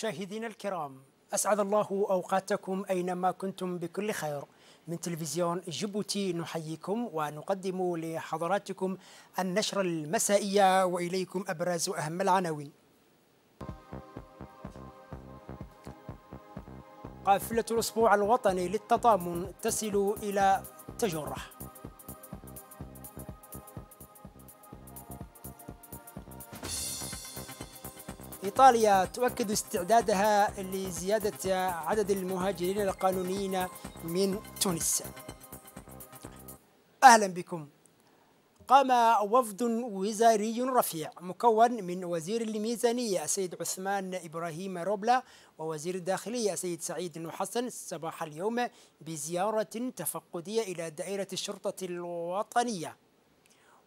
مشاهدينا الكرام أسعد الله أوقاتكم أينما كنتم بكل خير من تلفزيون جيبوتي نحييكم ونقدم لحضراتكم النشرة المسائية وإليكم أبرز أهم العناوين قافلة الأسبوع الوطني للتضامن تصل إلى تجرح إيطاليا تؤكد استعدادها لزيادة عدد المهاجرين القانونيين من تونس أهلا بكم قام وفد وزاري رفيع مكون من وزير الميزانية السيد عثمان إبراهيم روبلا ووزير الداخلية السيد سعيد نحسن صباح اليوم بزيارة تفقدية إلى دائرة الشرطة الوطنية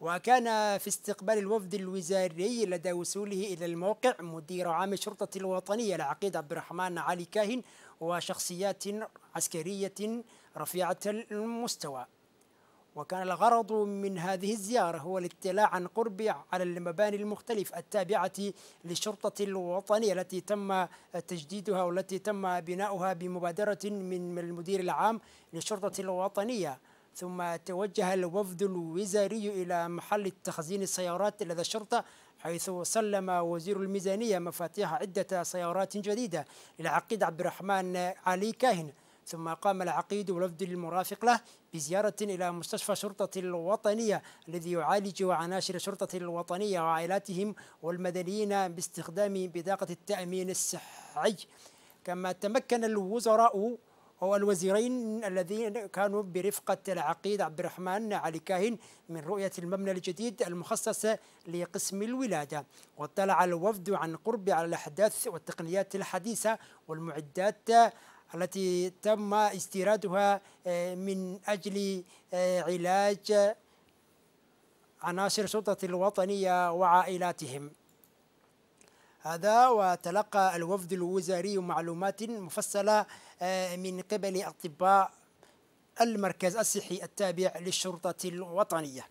وكان في استقبال الوفد الوزاري لدى وصوله إلى الموقع مدير عام الشرطة الوطنية العقيد عبد الرحمن علي كاهن وشخصيات عسكرية رفيعة المستوى وكان الغرض من هذه الزيارة هو الاطلاع عن قرب على المباني المختلفة التابعة للشرطة الوطنية التي تم تجديدها والتي تم بناؤها بمبادرة من المدير العام للشرطة الوطنية ثم توجه الوفد الوزاري إلى محل تخزين السيارات لدى الشرطة حيث سلم وزير الميزانية مفاتيح عدة سيارات جديدة للعقيد عبد الرحمن علي كاهن ثم قام العقيد والوفد المرافق له بزيارة إلى مستشفى شرطة الوطنية الذي يعالج عناشر شرطة الوطنية وعائلاتهم والمدنيين باستخدام بطاقة التأمين الصحي كما تمكن الوزراء هو الوزيرين الذين كانوا برفقة العقيد عبد الرحمن علي كاهن من رؤية المبنى الجديد المخصص لقسم الولادة واطلع الوفد عن قرب على الأحداث والتقنيات الحديثة والمعدات التي تم استيرادها آه، من أجل آه، علاج عناصر السلطة الوطنية وعائلاتهم هذا وتلقى الوفد الوزاري معلومات مفصلة آه، من قبل أطباء المركز الصحي التابع للشرطة الوطنية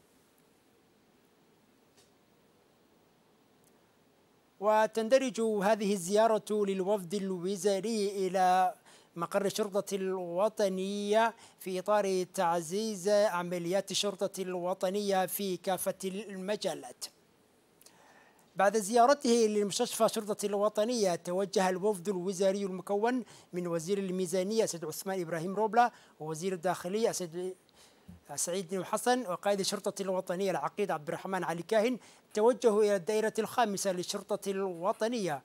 وتندرج هذه الزيارة للوفد الوزاري إلى مقر الشرطة الوطنية في إطار تعزيز عمليات الشرطة الوطنية في كافة المجالات بعد زيارته لمستشفى شرطة الوطنية توجه الوفد الوزاري المكون من وزير الميزانية سيد عثمان إبراهيم روبلا ووزير الداخلية سيد سعيد بن حسن وقائد الشرطة الوطنية العقيد عبد الرحمن علي كاهن توجهوا إلى الدائرة الخامسة للشرطة الوطنية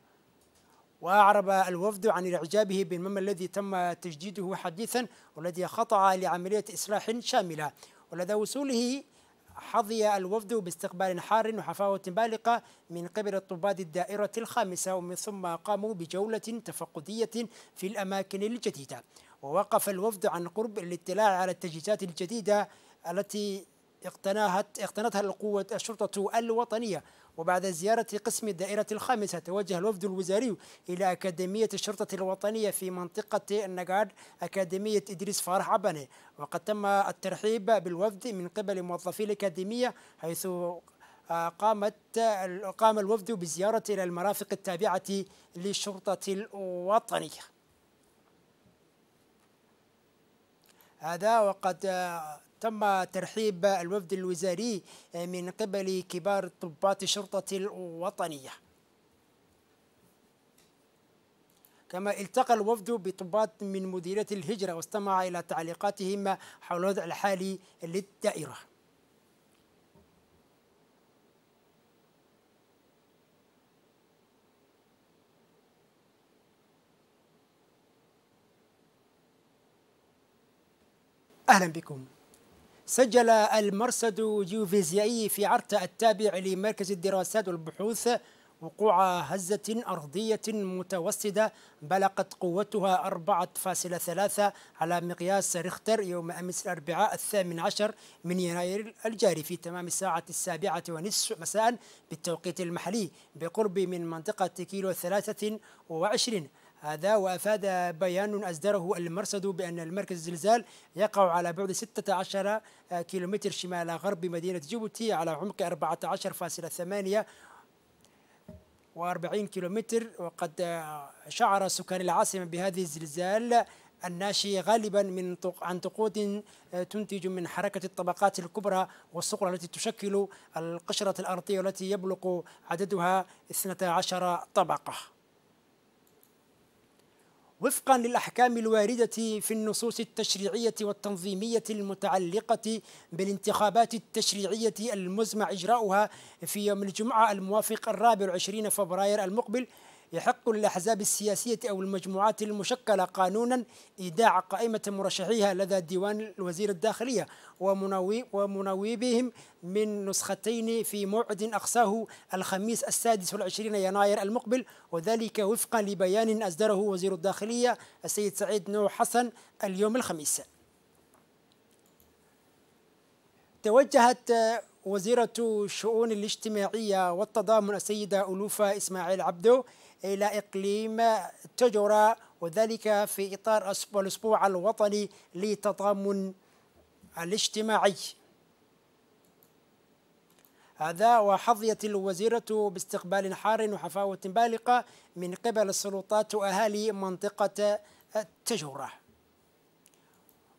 وأعرب الوفد عن إعجابه بالمم الذي تم تجديده حديثا والذي خضع لعملية إصلاح شاملة ولدى وصوله حظي الوفد باستقبال حار وحفاوة بالغة من قبل الطباد الدائرة الخامسة ومن ثم قاموا بجولة تفقدية في الأماكن الجديدة ووقف الوفد عن قرب الاطلاع على التجهيزات الجديدة التي اقتناها اقتنتها القوة الشرطة الوطنية وبعد زيارة قسم الدائرة الخامسة توجه الوفد الوزاري إلى أكاديمية الشرطة الوطنية في منطقة النقاد أكاديمية إدريس فرح عبني وقد تم الترحيب بالوفد من قبل موظفي الأكاديمية حيث قامت قام الوفد بزيارة إلى المرافق التابعة للشرطة الوطنية هذا وقد تم ترحيب الوفد الوزاري آه، من قبل كبار ضباط الشرطة الوطنية كما التقى الوفد بضباط من مديرية الهجرة واستمع إلى تعليقاتهم حول الوضع الحالي للدائرة أهلا بكم سجل المرصد الجيوفيزيائي في عرتة التابع لمركز الدراسات والبحوث وقوع هزة أرضية متوسطة بلغت قوتها 4.3 على مقياس ريختر يوم أمس الأربعاء الثامن عشر من يناير الجاري في تمام الساعة السابعة ونصف مساء بالتوقيت المحلي بقرب من منطقة كيلو 23 هذا وأفاد بيان أصدره المرصد بأن المركز الزلزال يقع على بعد 16 كيلومتر شمال غرب مدينة جيبوتي على عمق 14.8 و40 كيلومتر وقد شعر سكان العاصمة بهذه الزلزال الناشئ غالبا من عن سقوط تنتج من حركة الطبقات الكبرى والصغرى التي تشكل القشرة الأرضية التي يبلغ عددها 12 طبقة وفقا للأحكام الواردة في النصوص التشريعية والتنظيمية المتعلقة بالانتخابات التشريعية المزمع إجراؤها في يوم الجمعة الموافق الرابع 20 فبراير المقبل يحق للأحزاب السياسية أو المجموعات المشكلة قانونا إيداع قائمة مرشحيها لدى ديوان وزير الداخلية ومناوبهم من نسختين في موعد أقصاه الخميس السادس والعشرين يناير المقبل وذلك وفقا لبيان أصدره وزير الداخلية السيد سعيد نوح حسن اليوم الخميس توجهت وزيرة الشؤون الاجتماعية والتضامن السيدة ألوفة إسماعيل عبدو إلى إقليم تجرة وذلك في إطار الأسبوع الوطني للتضامن الاجتماعي هذا وحظيت الوزيرة باستقبال حار وحفاوة بالغة من قبل السلطات وأهالي منطقة التجرة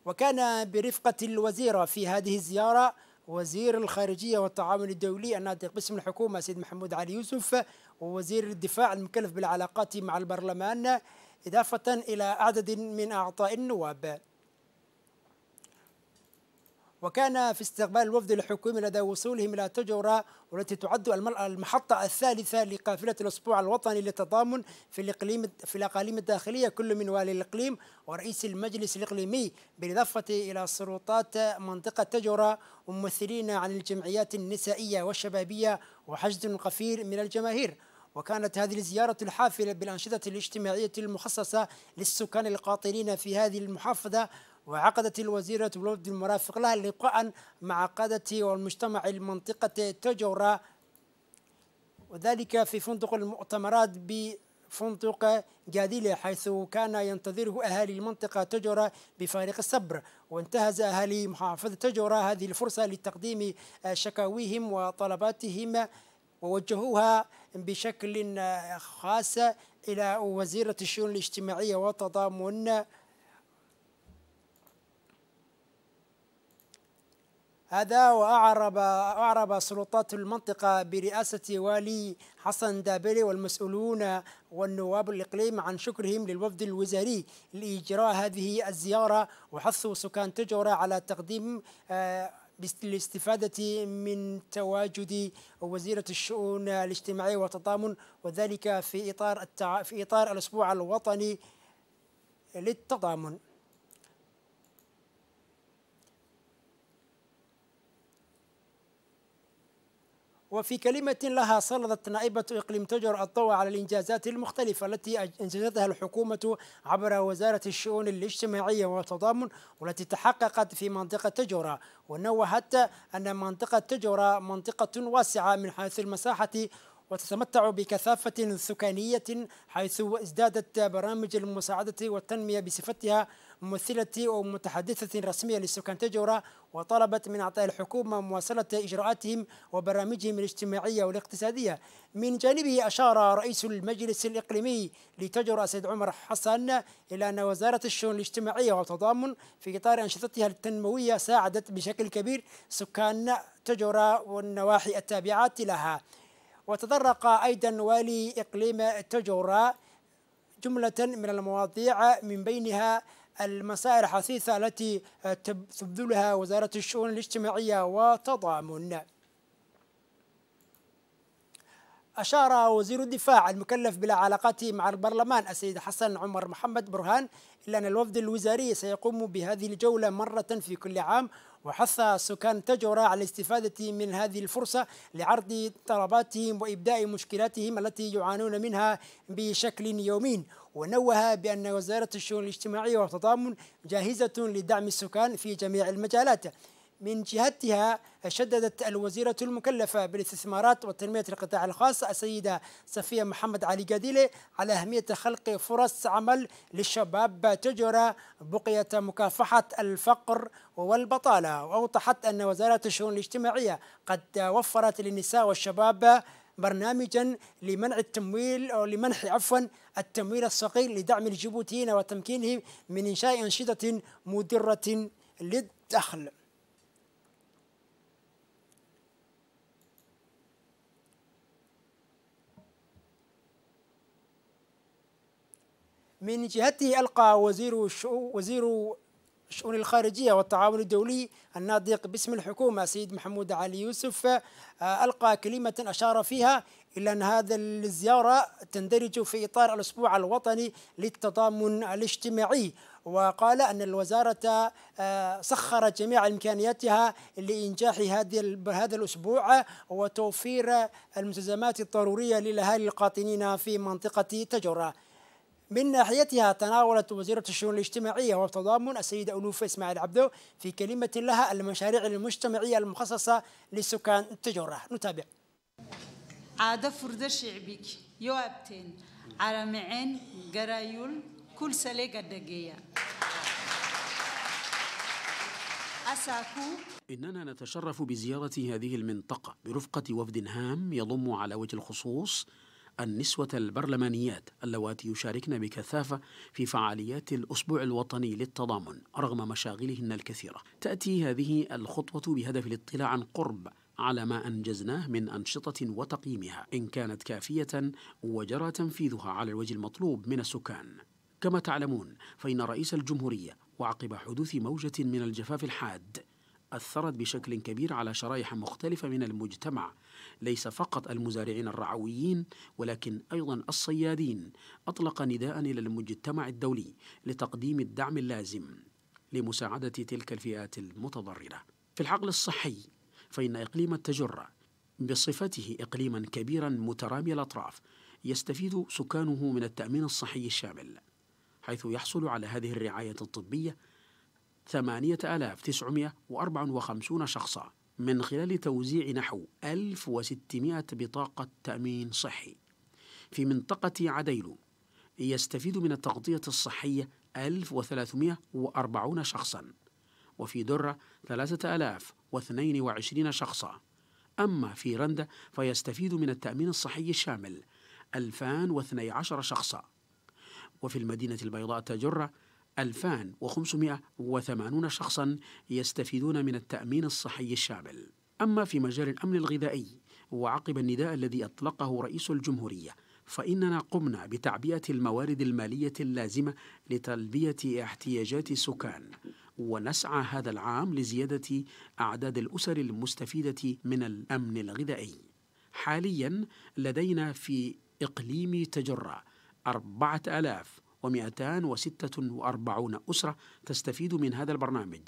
وكان برفقة الوزيرة في هذه الزيارة وزير الخارجية والتعاون الدولي الناطق باسم الحكومة سيد محمود علي يوسف ووزير الدفاع المكلف بالعلاقات مع البرلمان إضافة إلى عدد من أعضاء النواب وكان في استقبال الوفد الحكومي لدى وصولهم إلى تجورة والتي تعد المحطة الثالثة لقافلة الأسبوع الوطني للتضامن في الإقليم في الأقاليم الداخلية كل من والي الإقليم ورئيس المجلس الإقليمي بالإضافة إلى سلطات منطقة تجورة وممثلين عن الجمعيات النسائية والشبابية وحشد قفير من الجماهير وكانت هذه الزيارة الحافلة بالأنشطة الاجتماعية المخصصة للسكان القاطنين في هذه المحافظة وعقدت الوزيرة بلود المرافق لها لقاء مع قادة والمجتمع المنطقة تجورا وذلك في فندق المؤتمرات بفندق جاديلة حيث كان ينتظره أهالي المنطقة تجورة بفارق الصبر وانتهز أهالي محافظة تجورة هذه الفرصة لتقديم شكاويهم وطلباتهم ووجهوها بشكل خاص إلى وزيرة الشؤون الاجتماعية والتضامن هذا وأعرب أعرب سلطات المنطقة برئاسة والي حسن دابلي والمسؤولون والنواب الإقليم عن شكرهم للوفد الوزاري لإجراء هذه الزيارة وحثوا سكان تجورة على تقديم للاستفادة آه، من تواجد وزيرة الشؤون الاجتماعية والتضامن وذلك في إطار التع... في إطار الأسبوع الوطني للتضامن وفي كلمة لها سلطت نائبة إقليم تجر الضوء على الإنجازات المختلفة التي أنجزتها الحكومة عبر وزارة الشؤون الاجتماعية والتضامن والتي تحققت في منطقة تجرة ونوهت أن منطقة تجرة منطقة واسعة من حيث المساحة وتتمتع بكثافة سكانية حيث ازدادت برامج المساعدة والتنمية بصفتها ممثلة ومتحدثة رسمية لسكان تجورة وطلبت من أعضاء الحكومة مواصلة إجراءاتهم وبرامجهم الاجتماعية والاقتصادية من جانبه أشار رئيس المجلس الإقليمي لتجرة سيد عمر حسن إلى أن وزارة الشؤون الاجتماعية والتضامن في إطار أنشطتها التنموية ساعدت بشكل كبير سكان تجرة والنواحي التابعة لها وتطرق أيضا والي إقليم تجرة جملة من المواضيع من بينها المسائل الحثيثة التي آه، تبذلها وزارة الشؤون الاجتماعية وتضامن أشار وزير الدفاع المكلف بالعلاقات مع البرلمان السيد حسن عمر محمد برهان إلى أن الوفد الوزاري سيقوم بهذه الجولة مرة في كل عام وحث سكان تجورة على الاستفادة من هذه الفرصة لعرض طلباتهم وإبداء مشكلاتهم التي يعانون منها بشكل يومي ونوه بأن وزارة الشؤون الاجتماعية والتضامن جاهزة لدعم السكان في جميع المجالات من جهتها شددت الوزيرة المكلفة بالاستثمارات وتنمية القطاع الخاص السيدة صفية محمد علي قديلي على أهمية خلق فرص عمل للشباب تجرى بقية مكافحة الفقر والبطالة وأوضحت أن وزارة الشؤون الاجتماعية قد وفرت للنساء والشباب برنامجا لمنع التمويل أو لمنح عفوا التمويل الصغير لدعم الجيبوتيين وتمكينهم من إنشاء أنشطة مدرة للدخل من جهته ألقى وزير وزير الشؤون الخارجية والتعاون الدولي الناطق باسم الحكومة سيد محمود علي يوسف آه، ألقى كلمة أشار فيها إلى أن هذا الزيارة تندرج في إطار الأسبوع الوطني للتضامن الاجتماعي وقال أن الوزارة آه، سخرت جميع إمكانياتها لإنجاح هذا الأسبوع وتوفير الملتزمات الضرورية للأهالي القاطنين في منطقة تجرة من ناحيتها تناولت وزيرة الشؤون الاجتماعية والتضامن السيدة ألوفة إسماعيل عبدو في كلمة لها المشاريع المجتمعية المخصصة لسكان التجرة نتابع عاد فرد شعبك يوابتين على معين قرايول كل سليقة دقيقة إننا نتشرف بزيارة هذه المنطقة برفقة وفد هام يضم على وجه الخصوص النسوة البرلمانيات اللواتي يشاركن بكثافة في فعاليات الأسبوع الوطني للتضامن رغم مشاغلهن الكثيرة. تأتي هذه الخطوة بهدف الاطلاع عن قرب على ما أنجزناه من أنشطة وتقييمها إن كانت كافية وجرى تنفيذها على الوجه المطلوب من السكان. كما تعلمون فإن رئيس الجمهورية وعقب حدوث موجة من الجفاف الحاد أثرت بشكل كبير على شرائح مختلفة من المجتمع ليس فقط المزارعين الرعويين ولكن أيضا الصيادين أطلق نداء إلى المجتمع الدولي لتقديم الدعم اللازم لمساعدة تلك الفئات المتضررة في الحقل الصحي فإن إقليم التجرة بصفته إقليما كبيرا مترامي الأطراف يستفيد سكانه من التأمين الصحي الشامل حيث يحصل على هذه الرعاية الطبية 8954 شخصا من خلال توزيع نحو 1600 بطاقة تأمين صحي في منطقة عديلو يستفيد من التغطية الصحية 1340 شخصا وفي درة 3022 شخصا أما في رندة فيستفيد من التأمين الصحي الشامل 2012 شخصا وفي المدينة البيضاء تجرة 2580 شخصا يستفيدون من التأمين الصحي الشامل أما في مجال الأمن الغذائي وعقب النداء الذي أطلقه رئيس الجمهورية فإننا قمنا بتعبئة الموارد المالية اللازمة لتلبية احتياجات السكان ونسعى هذا العام لزيادة أعداد الأسر المستفيدة من الأمن الغذائي حاليا لدينا في إقليم تجرة 4000 و246 أسرة تستفيد من هذا البرنامج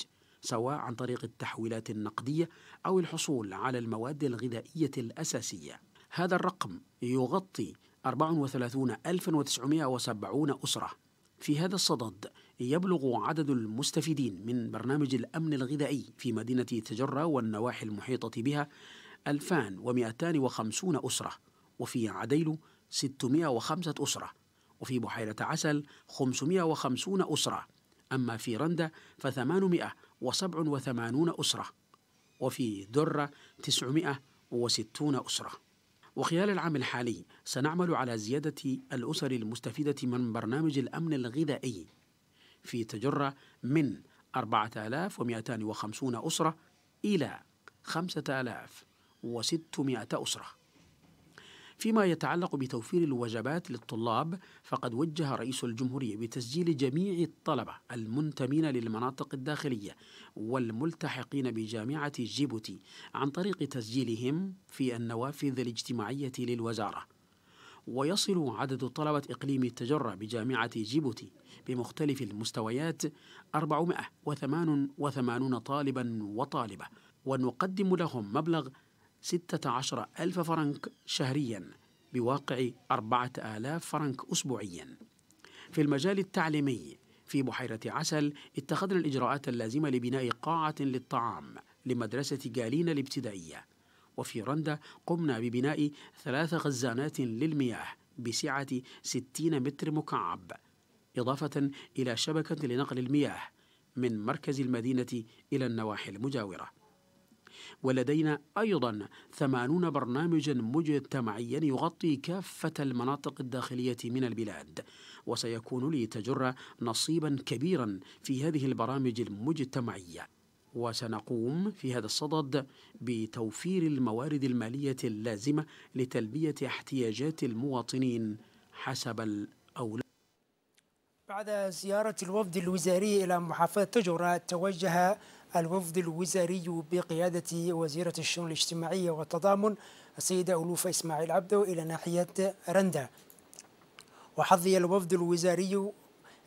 سواء عن طريق التحويلات النقدية أو الحصول على المواد الغذائية الأساسية هذا الرقم يغطي 34970 أسرة في هذا الصدد يبلغ عدد المستفيدين من برنامج الأمن الغذائي في مدينة تجرة والنواحي المحيطة بها 2250 أسرة وفي عديل 605 أسرة وفي بحيرة عسل 550 أسرة أما في رندة ف887 أسرة وفي درة 960 أسرة وخلال العام الحالي سنعمل على زيادة الأسر المستفيدة من برنامج الأمن الغذائي في تجرة من 4250 أسرة إلى 5600 أسرة فيما يتعلق بتوفير الوجبات للطلاب فقد وجه رئيس الجمهورية بتسجيل جميع الطلبة المنتمين للمناطق الداخلية والملتحقين بجامعة جيبوتي عن طريق تسجيلهم في النوافذ الاجتماعية للوزارة ويصل عدد طلبة إقليم التجرة بجامعة جيبوتي بمختلف المستويات 488 طالبا وطالبة ونقدم لهم مبلغ 16 ألف فرنك شهريا بواقع 4000 فرنك أسبوعيا في المجال التعليمي في بحيرة عسل اتخذنا الإجراءات اللازمة لبناء قاعة للطعام لمدرسة جالينا الابتدائية وفي رندا قمنا ببناء ثلاث خزانات للمياه بسعة 60 متر مكعب إضافة إلى شبكة لنقل المياه من مركز المدينة إلى النواحي المجاورة ولدينا أيضا ثمانون برنامجا مجتمعيا يغطي كافة المناطق الداخلية من البلاد وسيكون تجر نصيبا كبيرا في هذه البرامج المجتمعية وسنقوم في هذا الصدد بتوفير الموارد المالية اللازمة لتلبية احتياجات المواطنين حسب الأولى بعد زيارة الوفد الوزاري إلى محافظة تجرة توجه الوفد الوزاري بقيادة وزيرة الشؤون الاجتماعية والتضامن السيدة ألوفة إسماعيل عبدو إلى ناحية رندا وحظي الوفد الوزاري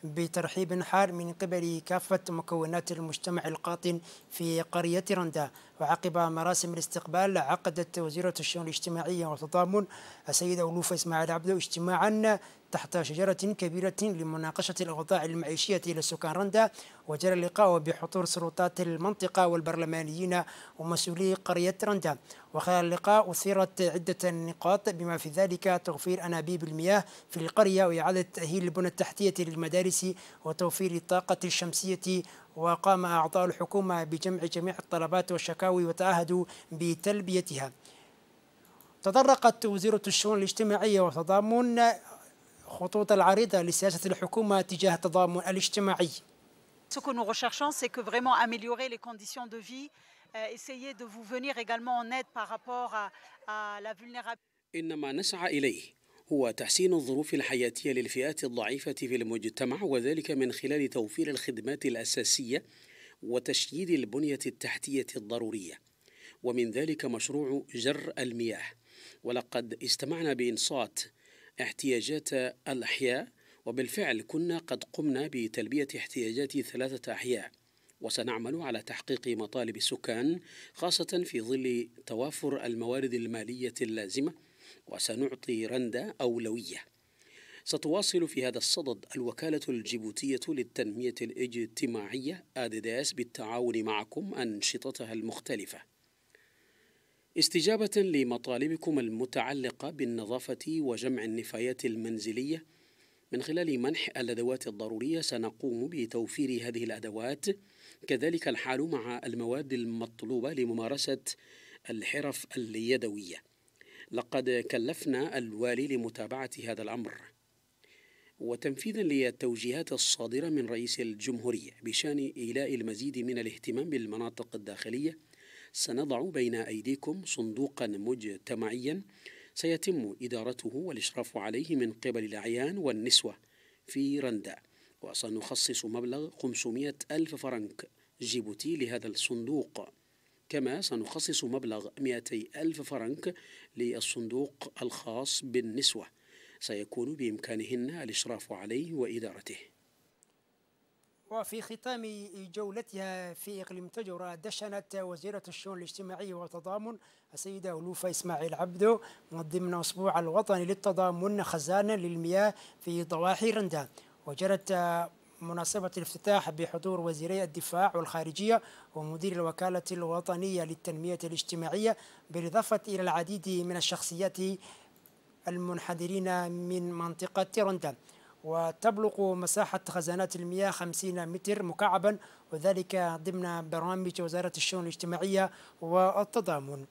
بترحيب حار من قبل كافة مكونات المجتمع القاطن في قرية رندا وعقب مراسم الاستقبال عقدت وزيرة الشؤون الاجتماعية والتضامن السيدة ألوفة إسماعيل عبدو اجتماعا تحت شجرة كبيرة لمناقشة الأوضاع المعيشية لسكان رندا وجرى اللقاء بحضور سلطات المنطقة والبرلمانيين ومسؤولي قرية رندا وخلال اللقاء أثيرت عدة نقاط بما في ذلك توفير أنابيب المياه في القرية وإعادة تأهيل البنى التحتية للمدارس وتوفير الطاقة الشمسية وقام أعضاء الحكومة بجمع جميع الطلبات والشكاوي وتعهدوا بتلبيتها تطرقت وزيرة الشؤون الاجتماعية والتضامن خطوط العريضة لسياسة الحكومة تجاه التضامن الاجتماعي. Ce que nous recherchons, c'est que vraiment améliorer les conditions de vie, euh, essayer de vous venir également en aide par rapport à, à la vulnérabilité. إنما نسعى إليه هو تحسين الظروف الحياتية للفئات الضعيفة في المجتمع وذلك من خلال توفير الخدمات الأساسية وتشييد البنية التحتية الضرورية ومن ذلك مشروع جر المياه ولقد استمعنا بإنصات احتياجات الأحياء وبالفعل كنا قد قمنا بتلبية احتياجات ثلاثة أحياء وسنعمل على تحقيق مطالب السكان خاصة في ظل توافر الموارد المالية اللازمة وسنعطي رندا أولوية ستواصل في هذا الصدد الوكالة الجيبوتية للتنمية الاجتماعية آدداس بالتعاون معكم أنشطتها المختلفة استجابة لمطالبكم المتعلقة بالنظافة وجمع النفايات المنزلية من خلال منح الأدوات الضرورية سنقوم بتوفير هذه الأدوات كذلك الحال مع المواد المطلوبة لممارسة الحرف اليدوية لقد كلفنا الوالي لمتابعة هذا الأمر وتنفيذا للتوجيهات الصادرة من رئيس الجمهورية بشأن إيلاء المزيد من الاهتمام بالمناطق الداخلية سنضع بين أيديكم صندوقا مجتمعيا سيتم إدارته والإشراف عليه من قبل الأعيان والنسوة في رندا وسنخصص مبلغ 500 ألف فرنك جيبوتي لهذا الصندوق كما سنخصص مبلغ 200 ألف فرنك للصندوق الخاص بالنسوة سيكون بإمكانهن الإشراف عليه وإدارته وفي ختام جولتها في إقليم تجرة دشنت وزيرة الشؤون الاجتماعية والتضامن السيدة ألوفة إسماعيل عبدو من ضمن أسبوع الوطني للتضامن خزانة للمياه في ضواحي رندا وجرت مناسبة الافتتاح بحضور وزيري الدفاع والخارجية ومدير الوكالة الوطنية للتنمية الاجتماعية بالإضافة إلى العديد من الشخصيات المنحدرين من منطقة رندا وتبلغ مساحة خزانات المياه 50 متر مكعبا وذلك ضمن برامج وزارة الشؤون الاجتماعية والتضامن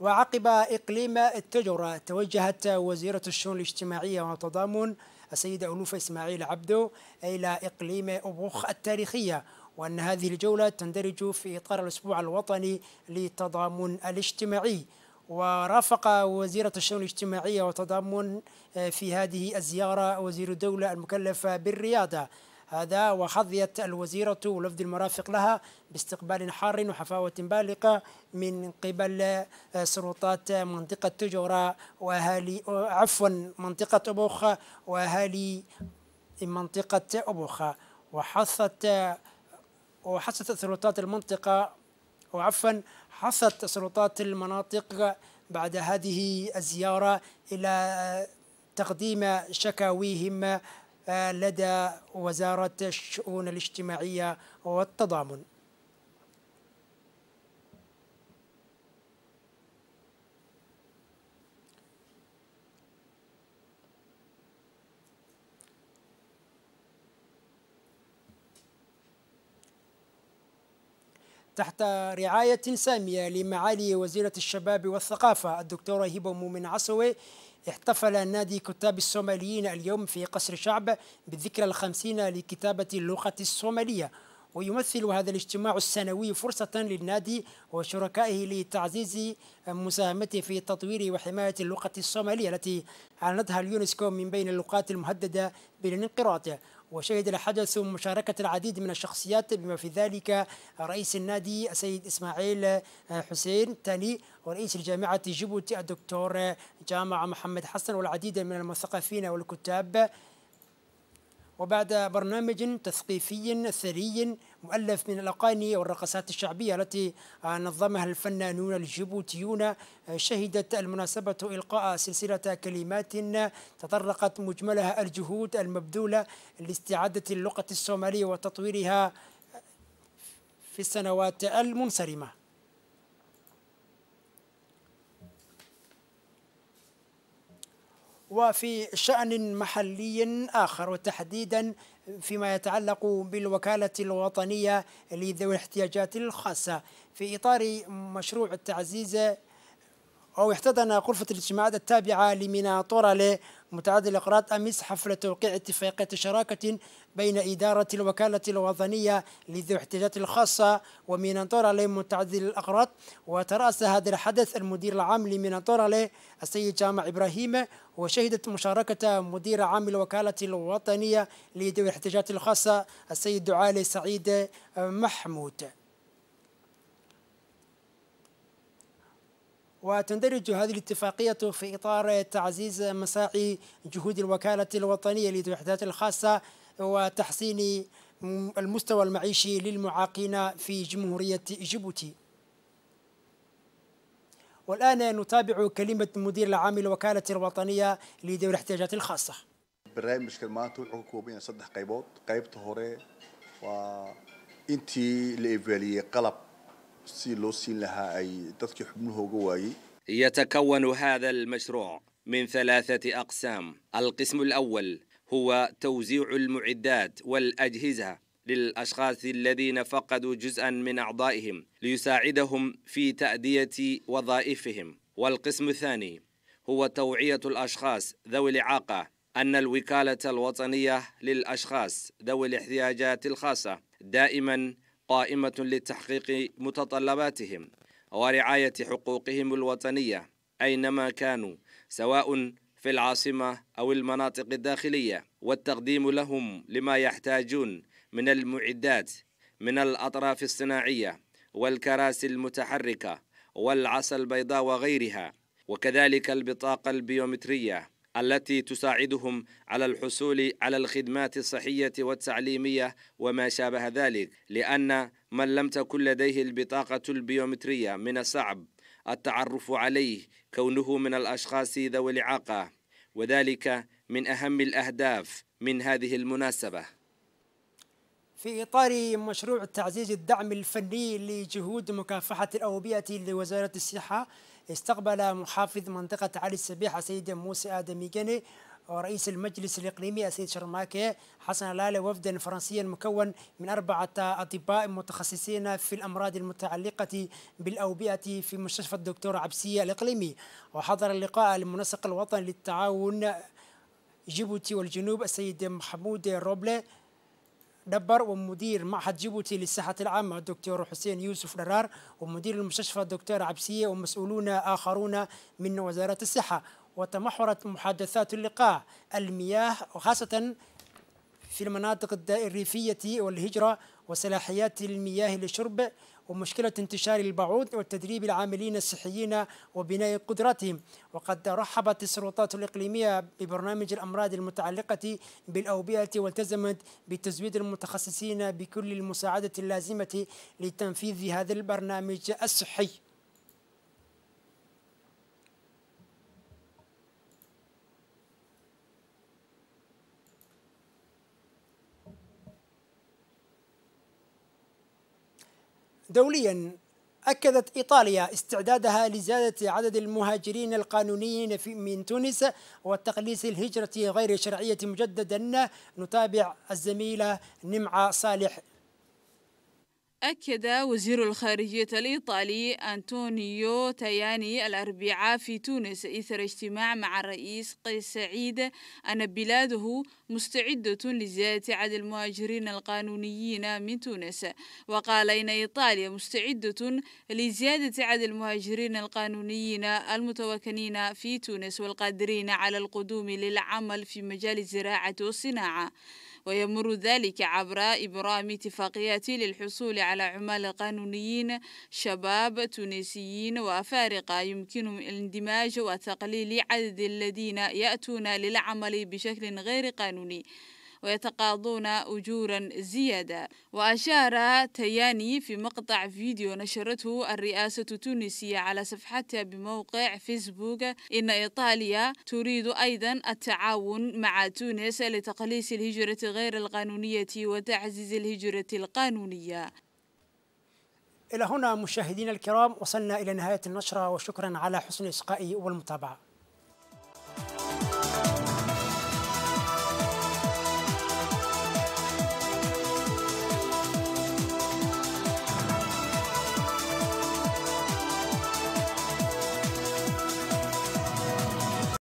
وعقب إقليم التجرة توجهت وزيرة الشؤون الاجتماعية والتضامن السيدة ألوفة إسماعيل عبدو إلى إقليم أبوخ التاريخية وأن هذه الجولة تندرج في إطار الأسبوع الوطني للتضامن الاجتماعي ورافق وزيرة الشؤون الاجتماعية والتضامن آه، في هذه الزيارة وزير الدولة المكلفة بالرياضة هذا وحظيت الوزيرة ولفد المرافق لها باستقبال حار وحفاوة بالغة من قبل آه، سلطات منطقة تجورة وأهالي آه، عفوا منطقة أبوخة وأهالي منطقة أبوخة وحثت وحثت سلطات المنطقة وعفوا حثت سلطات المناطق بعد هذه الزيارة إلى تقديم شكاويهم آه، لدى وزارة الشؤون الاجتماعية والتضامن تحت رعاية سامية لمعالي وزيرة الشباب والثقافة الدكتورة هبة مؤمن عسوي احتفل نادي كتاب الصوماليين اليوم في قصر شعب بالذكرى الخمسين لكتابة اللغة الصومالية ويمثل هذا الاجتماع السنوي فرصة للنادي وشركائه لتعزيز مساهمته في تطوير وحماية اللغة الصومالية التي أعلنتها اليونسكو من بين اللغات المهددة بالانقراض وشهد الحدث مشاركة العديد من الشخصيات بما في ذلك رئيس النادي السيد إسماعيل آه، حسين تاني ورئيس الجامعة جيبوتي الدكتور آه، جامع محمد حسن والعديد من المثقفين والكتاب وبعد برنامج تثقيفي ثري مؤلف من الأغاني والرقصات الشعبية التي نظمها الفنانون الجيبوتيون شهدت المناسبة إلقاء سلسلة كلمات تطرقت مجملها الجهود المبذولة لاستعادة اللغة الصومالية وتطويرها في السنوات المنصرمة وفي شأن محلي آخر وتحديدا فيما يتعلق بالوكالة الوطنية لذوي الاحتياجات الخاصة في إطار مشروع التعزيز أو احتضن غرفة الاجتماعات التابعة لمينا طورالي متعدد الأقراط أمس حفل توقيع اتفاقية شراكة بين إدارة الوكالة الوطنية لذوي الاحتياجات الخاصة ومينانتورا متعدد الأقراط وترأس هذا الحدث المدير العام لمينانتورا السيد جامع إبراهيم وشهدت مشاركة مدير عام الوكالة الوطنية لذوي الاحتياجات الخاصة السيد دعالي سعيد محمود وتندرج هذه الاتفاقية في إطار تعزيز مساعي جهود الوكالة الوطنية للوحدات الخاصة وتحسين المستوى المعيشي للمعاقين في جمهورية جيبوتي والآن نتابع كلمة المدير العام للوكالة الوطنية لذوي الاحتياجات الخاصة barnaamijkan maanta wuxuu ka kooban yahay saddex qaybood qaybta hore waa يتكون هذا المشروع من ثلاثة أقسام القسم الأول هو توزيع المعدات والأجهزة للأشخاص الذين فقدوا جزءا من أعضائهم ليساعدهم في تأدية وظائفهم والقسم الثاني هو توعية الأشخاص ذوي الإعاقة أن الوكالة الوطنية للأشخاص ذوي الاحتياجات الخاصة دائما قائمة لتحقيق متطلباتهم ورعاية حقوقهم الوطنية أينما كانوا سواء في العاصمة أو المناطق الداخلية والتقديم لهم لما يحتاجون من المعدات من الأطراف الصناعية والكراسي المتحركة والعصا البيضاء وغيرها وكذلك البطاقة البيومترية التي تساعدهم على الحصول على الخدمات الصحية والتعليمية وما شابه ذلك لأن من لم تكن لديه البطاقة البيومترية من الصعب التعرف عليه كونه من الأشخاص ذوي الإعاقة وذلك من أهم الأهداف من هذه المناسبة في إطار مشروع تعزيز الدعم الفني لجهود مكافحة الأوبئة لوزارة الصحة استقبل محافظ منطقة علي السبيحة السيد موسى آدمي جني ورئيس المجلس الإقليمي السيد شرماكي حسن لالة وفدا فرنسيا مكون من أربعة أطباء متخصصين في الأمراض المتعلقة بالأوبئة في مستشفى الدكتور عبسية الإقليمي وحضر اللقاء المنسق الوطني للتعاون جيبوتي والجنوب السيد محمود روبلي دبر ومدير معهد جيبوتي للصحة العامة الدكتور حسين يوسف درار ومدير المستشفى الدكتور عبسية ومسؤولون آخرون من وزارة الصحة وتمحورت محادثات اللقاء المياه وخاصة في المناطق الريفية والهجرة وصلاحيات المياه للشرب ومشكلة انتشار البعوض وتدريب العاملين الصحيين وبناء قدراتهم وقد رحبت السلطات الإقليمية ببرنامج الأمراض المتعلقة بالأوبئة والتزمت بتزويد المتخصصين بكل المساعدة اللازمة لتنفيذ هذا البرنامج الصحي دوليا أكدت إيطاليا استعدادها لزيادة عدد المهاجرين القانونيين من تونس وتقليص الهجرة غير الشرعية مجددا نتابع الزميلة نمعة صالح أكد وزير الخارجية الإيطالي أنطونيو تاياني الأربعاء في تونس إثر اجتماع مع الرئيس قيس سعيد أن بلاده مستعدة لزيادة عدد المهاجرين القانونيين من تونس وقال إن إيطاليا مستعدة لزيادة عدد المهاجرين القانونيين المتوكنين في تونس والقادرين على القدوم للعمل في مجال الزراعة والصناعة ويمر ذلك عبر إبرام اتفاقيات للحصول على عمال قانونيين شباب تونسيين وأفارقة يمكنهم الاندماج وتقليل عدد الذين يأتون للعمل بشكل غير قانوني ويتقاضون أجورا زيادة وأشار تياني في مقطع فيديو نشرته الرئاسة التونسية على صفحتها بموقع فيسبوك إن إيطاليا تريد أيضا التعاون مع تونس لتقليص الهجرة غير القانونية وتعزيز الهجرة القانونية إلى هنا مشاهدينا الكرام وصلنا إلى نهاية النشرة وشكرا على حسن إسقائي والمتابعة